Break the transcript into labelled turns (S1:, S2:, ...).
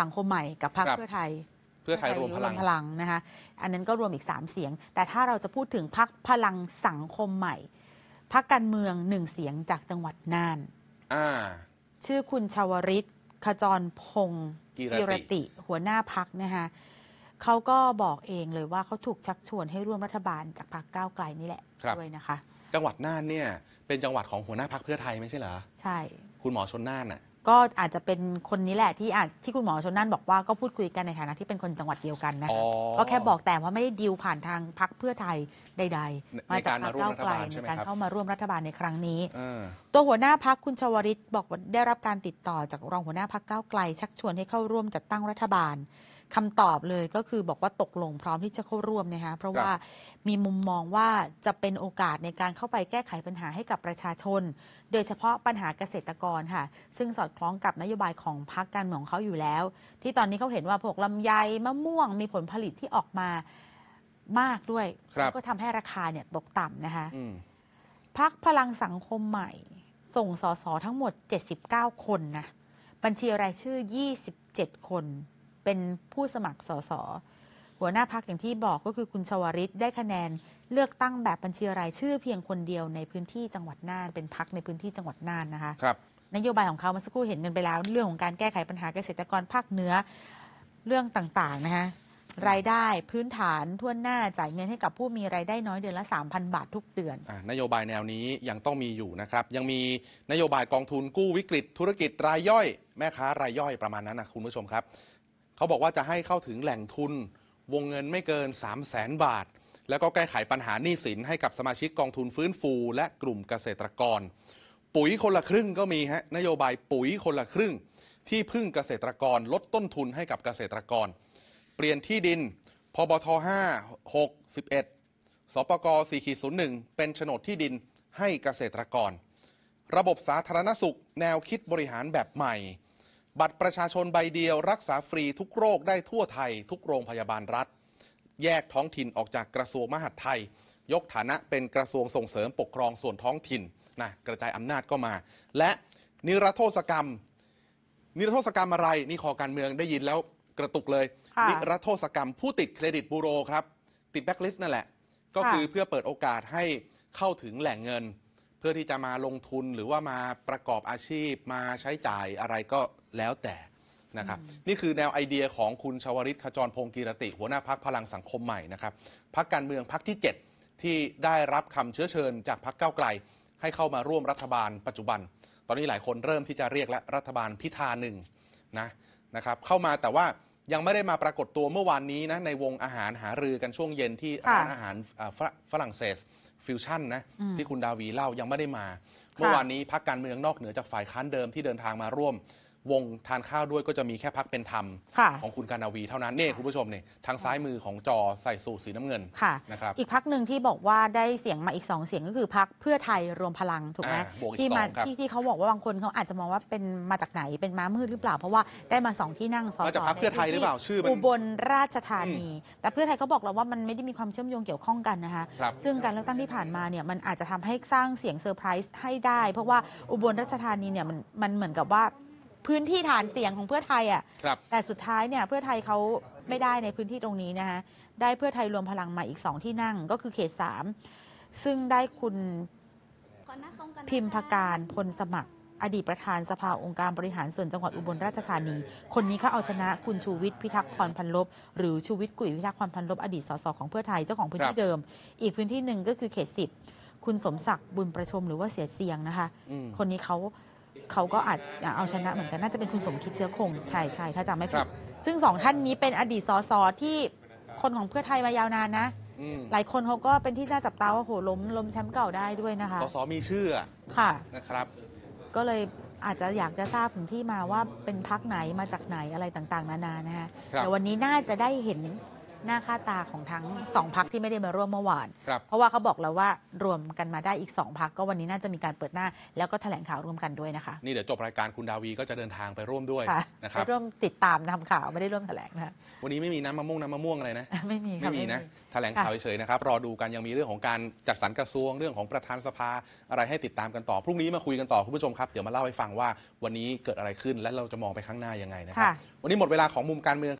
S1: สังคมใหม่กับพรรคเพื่อไทย เพื่อไทยรวมพลังนะคะอันนั้นก็รวมอีก3เสียง แต่ถ้าเราจะพูดถึงพรรคพลังสังคมใหม่พรรคการเมืองหนึ่งเสียงจากจังหวัดน่านชื่อคุณชวริตขจรพงศ์กิรติหัวหน้าพักนะคะเขาก็บอกเองเลยว่าเขาถูกชักชวนให้ร่วมรัฐบาลจากพรรคก้าวไกลนี่แหละด้วยนะคะ
S2: จังหวัดน่านเนี่ยเป็นจังหวัดของหัวหน้าพักเพื่อไทยไม่ใช่เหรอใช่ คุณหมอชนน่านอ่ะ
S1: ก็อาจจะเป็นคนนี้แหละที่อาจที่คุณหมอชนนั่นบอกว่าก็พูดคุยกันในฐานะที่เป็นคนจังหวัดเดียวกันนะคะก็แค่บอกแต่ว่าไม่ได้ดีลผ่านทางพักเพื่อไทยใด ๆ มาจากพรรคก้าไกลในการเข้ามาร่วมรัฐบาลในครั้งนี้ตัวหัวหน้าพักคุณชวริต บอกว่าได้รับการติดต่อจากรองหัวหน้าพักเก้าไกลชักชวนให้เข้าร่วมจัดตั้งรัฐบาลคำตอบเลยก็คือบอกว่าตกลงพร้อมที่จะเข้าร่วมนะคะเพราะว่ามีมุมมองว่าจะเป็นโอกาสในการเข้าไปแก้ไขปัญหาให้กับประชาชน โดยเฉพาะปัญหาเกษตรกรค่ะซึ่งสอดคล้องกับนโยบายของพรรคการเมืองเขาอยู่แล้ว ที่ตอนนี้เขาเห็นว่าพวกลำไยมะม่วงมีผลผลิตที่ออกมามากด้วย ก็ทำให้ราคาเนี่ยตกต่ำนะคะพักพลังสังคมใหม่ ส่งสสทั้งหมด 79 คนนะบัญชีรายชื่อ 27 คนเป็นผู้สมัครสสหัวหน้าพักอย่างที่บอกก็คือคุณชวริตได้คะแนนเลือกตั้งแบบบัญชีรายชื่อเพียงคนเดียวในพื้นที่จังหวัดน่านเป็นพักในพื้นที่จังหวัดน่านนะคะครับ นโยบายของเขาเมื่อสักครู่เห็นกันไปแล้ว เรื่องของการแก้ไขปัญหาเกษตรกรภาคเหนือเรื่องต่าง ๆ นะคะรายได้พื้นฐานทั่วหน้าจ่ายเงินให้กับผู้มีรายได้น้อยเดือนละ3,000 บาททุกเดือน
S2: อนโยบายแนวนี้ยังต้องมีอยู่นะครับ ยังมีนโยบายกองทุนกู้วิกฤตธุรกิจรายย่อยแม่ค้ารายย่อยประมาณนั้นนะคุณผู้ชมครับเขาบอกว่าจะให้เข้าถึงแหล่งทุน วงเงินไม่เกิน 3 0 0แสนบาท แล้วก็แก้ไขปัญหาหนี้สินให้กับสมาชิกกองทุนฟื้นฟูและกลุ่มเกษตรกร ปุ๋ยคนละครึ่งก็มีฮะนโยบายปุ๋ยคนละครึ่ง ที่พึ่งเกษตรกรลดต้นทุนให้กับเกษตรกร เปลี่ยนที่ดินพบท5 6 11สปก4.01 เป็นโฉนดที่ดินให้เกษตรกร ระบบสาธารณสุขแนวคิดบริหารแบบใหม่บัตรประชาชนใบเดียวรักษาฟรีทุกโรคได้ทั่วไทย ทุกโรงพยาบาลรัฐ แยกท้องถิ่นออกจากกระทรวงมหาดไทย ยกฐานะเป็นกระทรวงส่งเสริมปกครองส่วนท้องถิ่นนะกระจายอำนาจก็มา และนิรโทษกรรม นิรโทษกรรมอะไรนี่คอการเมืองได้ยินแล้วกระตุกเลยนิรโทษกรรมผู้ติดเครดิตบูโรครับ ติดแบ็คลิสต์นั่นแหละก็คือเพื่อเปิดโอกาสให้เข้าถึงแหล่งเงินพื่อที่จะมาลงทุนหรือว่ามาประกอบอาชีพมาใช้จ่ายอะไรก็แล้วแต่นะครับนี่คือแนวไอเดียของคุณชวริตขจรพงศ์กีรติหัวหน้าพักพลังสังคมใหม่นะครับพักการเมืองพักที่ 7 ที่ได้รับคำเชื้อเชิญจากพักเก้าไกล ให้เข้ามาร่วมรัฐบาลปัจจุบัน ตอนนี้หลายคนเริ่มที่จะเรียกและรัฐบาลพิธาหนึ่งนะนะครับเข้ามาแต่ว่ายังไม่ได้มาปรากฏตัวเมื่อวานนี้นะในวงอาหารหารือกันช่วงเย็นที่ร้านอาหารฝรั่งเศสฟิวชั่นนะ ที่คุณดาวีเล่า ยังไม่ได้มา เมื่อวานนี้ พักการเมืองนอกเหนือจากฝ่ายค้านเดิมที่เดินทางมาร่วมวงทานข้าวด้วยก็จะมีแค่พักเป็นธรรม ของคุณการนาวีเท่านั้นนี่คุณผู้ชมเนี่ยทางซ้ายมือของจอใส่สูทสีน้ำเงินะนะครับอี
S1: กพักหนึ่งที่บอกว่าได้เสียงมาอีกสองเสียงก็คือพักเพื่อไทยรวมพลังถูกไหมที่มาที่ที่เขาบอกว่าบางคนเขาอาจจะมองว่าเป็นมาจากไหนเป็นม้ามืดหรือเปล่า เพราะว่าได้มาสองที่นั่งสองาสจาพเพื่อไทยหรือเปล่าชื่ออุบลราชธานี แต่เพื่อไทยเขาบอกเราว่ามันไม่ได้มีความเชื่อมโยงเกี่ยวข้องกันนะคะซึ่งการเลือกตั้งที่ผ่านมาเนี่ยมันอาจจะทำให้สร้างเสียงเซอร์ไพรส์ให้ได้ เพราะว่าอุบลราชธานีเนี่ยมันมันเหมือนกับว่าพื้นที่ฐานเสียงของเพื่อไทยอ่ะครับแต่สุดท้ายเนี่ย เพื่อไทยเขาไม่ได้ในพื้นที่ตรงนี้นะคะได้เพื่อไทยรวมพลังมาอีกสองที่นั่ง ก็คือเขตสาม ซึ่งได้คุณพิมพการพลสมัคร อดีตประธานสภาองค์การบริหารส่วนจังหวัดอุบลราชธานี คนนี้เขาเอาชนะคุณชูวิทย์พิทักษ์พรพันลบหรือชูวิทย์กุ๋ยพิทักษ์พรพันลบอดีตสสของเพื่อไทยเจ้าของพื้นที่เดิม อีกพื้นที่หนึ่งก็คือเขตสิบคุณสมศักดิ์บุญประชมหรือว่าเสียเสียงนะคะ คนนี้เขาเขาก็อาจเอาชนะเหมือนกันน่าจะเป็นคุณสมคิดเชื้อคงใช่ใช่ถ้าจำไม่ผิดซึ่งสองท่านนี้เป็นอดีตสสที่คนของเพื่อไทยมายาวนานนะ หลายคนเขาก็เป็นที่น่าจับตาว่าโหล้มล้มแชมป์เก่าได้ด้วยนะคะส
S2: สมีชื่อค่ะนะครับ
S1: ก็เลยอาจจะอยากจะทราบถึงที่มาว่าเป็นพักไหนมาจากไหนอะไรต่างๆ นานานะฮะแต่วันนี้น่าจะได้เห็นหน้าค่าตาของทั้งสองพักที่ไม่ได้มาร่วมเมื่อวาน เพราะว่าเขาบอกแล้วว่ารวมกันมาได้อีกสองพักก็วันนี้น่าจะมีการเปิดหน้าแล้วก็แถลงข่าวร่วมกันด้วยนะคะ
S2: นี่เดี๋ยวจบรายการคุณดาวีก็จะเดินทางไปร่วมด้วยะนะครับร่ว
S1: มติดตามทำข่าวไม่ได้ร่วมแถลงนะ
S2: ควันนี้ไม่มีน้ำมะม่วงน้ำมะม่วงอะไรนะไม่มีคไม่มีนะแถลงข่าวเฉยๆนะครับรอดูกันยังมีเรื่องของการจัดสรรกระทรวงเรื่องของประธานสภาอะไรให้ติดตามกันต่อพรุ่งนี้มาคุยกันต่อคุณผู้ชมครับเดี๋ยวมาเล่าให้ฟังว่า วันนี้เกิดอะไรขึ้นและเราจะมองไปข้างหน้ายังไงนะครับวันนี้หมดเวลาของมุมการเมือง